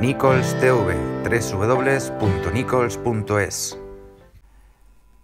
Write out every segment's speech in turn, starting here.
Nichols TV, www.nichols.es.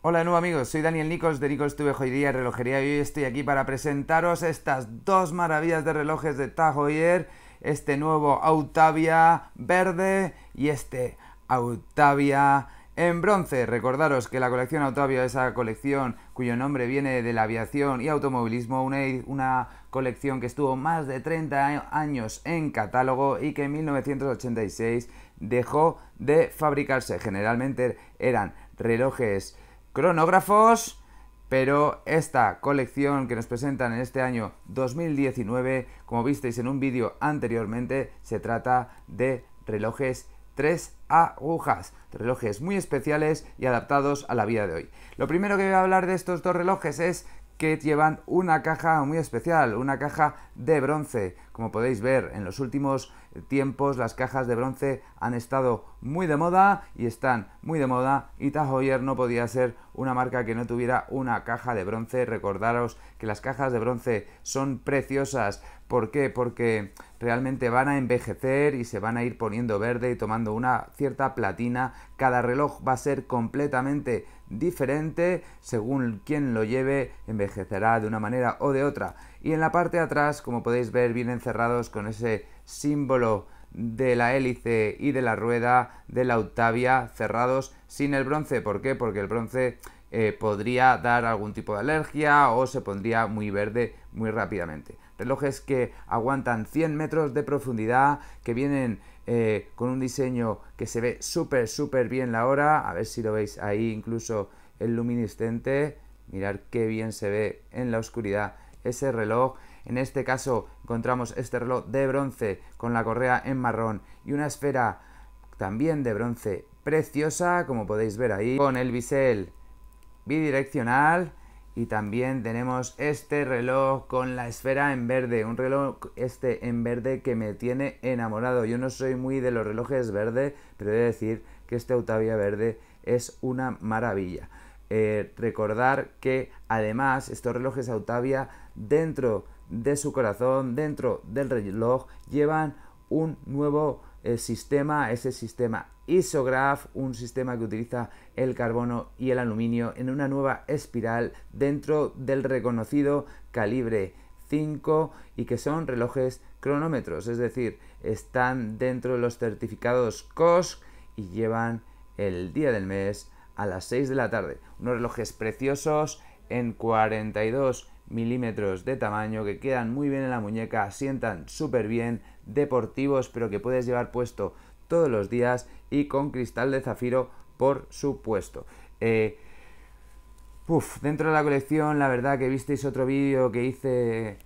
Hola de nuevo amigos, soy Daniel Nichols de Nichols TV Joyería y Relojería y hoy estoy aquí para presentaros estas dos maravillas de relojes de Heuer este nuevo Autavia verde y este Autavia en bronce, recordaros que la colección Autoavio, esa colección cuyo nombre viene de la aviación y automovilismo, una, una colección que estuvo más de 30 años en catálogo y que en 1986 dejó de fabricarse. Generalmente eran relojes cronógrafos, pero esta colección que nos presentan en este año 2019, como visteis en un vídeo anteriormente, se trata de relojes tres agujas, relojes muy especiales y adaptados a la vida de hoy. Lo primero que voy a hablar de estos dos relojes es que llevan una caja muy especial, una caja de bronce. Como podéis ver, en los últimos tiempos las cajas de bronce han estado muy de moda y están muy de moda y Tajoyer no podía ser una marca que no tuviera una caja de bronce. Recordaros que las cajas de bronce son preciosas. ¿Por qué? Porque realmente van a envejecer y se van a ir poniendo verde y tomando una cierta platina. Cada reloj va a ser completamente diferente según quien lo lleve, envejecerá de una manera o de otra. Y en la parte de atrás, como podéis ver, vienen cerrados con ese símbolo de la hélice y de la rueda de la Octavia cerrados sin el bronce. ¿Por qué? Porque el bronce eh, podría dar algún tipo de alergia o se pondría muy verde muy rápidamente. Relojes que aguantan 100 metros de profundidad, que vienen eh, con un diseño que se ve súper, súper bien la hora. A ver si lo veis ahí incluso el luminiscente. Mirar qué bien se ve en la oscuridad ese reloj. En este caso encontramos este reloj de bronce con la correa en marrón y una esfera también de bronce preciosa, como podéis ver ahí, con el bisel bidireccional. Y también tenemos este reloj con la esfera en verde, un reloj este en verde que me tiene enamorado. Yo no soy muy de los relojes verde, pero he de decir que este Utavia verde es una maravilla. Eh, recordar que además estos relojes Autavia dentro de su corazón, dentro del reloj, llevan un nuevo eh, sistema, ese sistema Isograph, un sistema que utiliza el carbono y el aluminio en una nueva espiral dentro del reconocido calibre 5 y que son relojes cronómetros, es decir, están dentro de los certificados COSC y llevan el día del mes a las 6 de la tarde. Unos relojes preciosos en 42 milímetros de tamaño que quedan muy bien en la muñeca, sientan súper bien, deportivos pero que puedes llevar puesto todos los días y con cristal de zafiro por supuesto. Eh, dentro de la colección la verdad que visteis otro vídeo que hice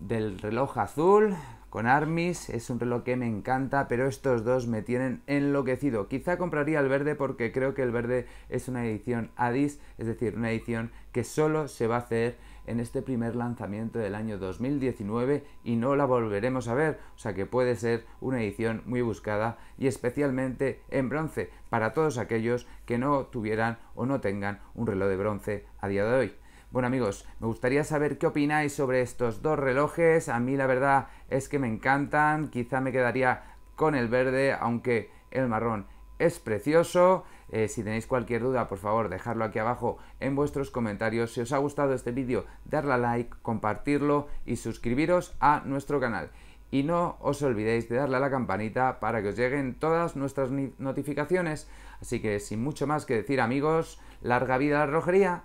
del reloj azul con Armis, es un reloj que me encanta, pero estos dos me tienen enloquecido. Quizá compraría el verde porque creo que el verde es una edición Addis, es decir, una edición que solo se va a hacer en este primer lanzamiento del año 2019 y no la volveremos a ver, o sea que puede ser una edición muy buscada y especialmente en bronce para todos aquellos que no tuvieran o no tengan un reloj de bronce a día de hoy. Bueno amigos, me gustaría saber qué opináis sobre estos dos relojes. A mí la verdad es que me encantan. Quizá me quedaría con el verde, aunque el marrón es precioso. Eh, si tenéis cualquier duda, por favor, dejadlo aquí abajo en vuestros comentarios. Si os ha gustado este vídeo, darle a like, compartirlo y suscribiros a nuestro canal. Y no os olvidéis de darle a la campanita para que os lleguen todas nuestras notificaciones. Así que sin mucho más que decir amigos, larga vida la rojería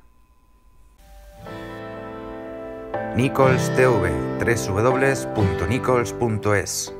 Nils 3ww.nichol.es.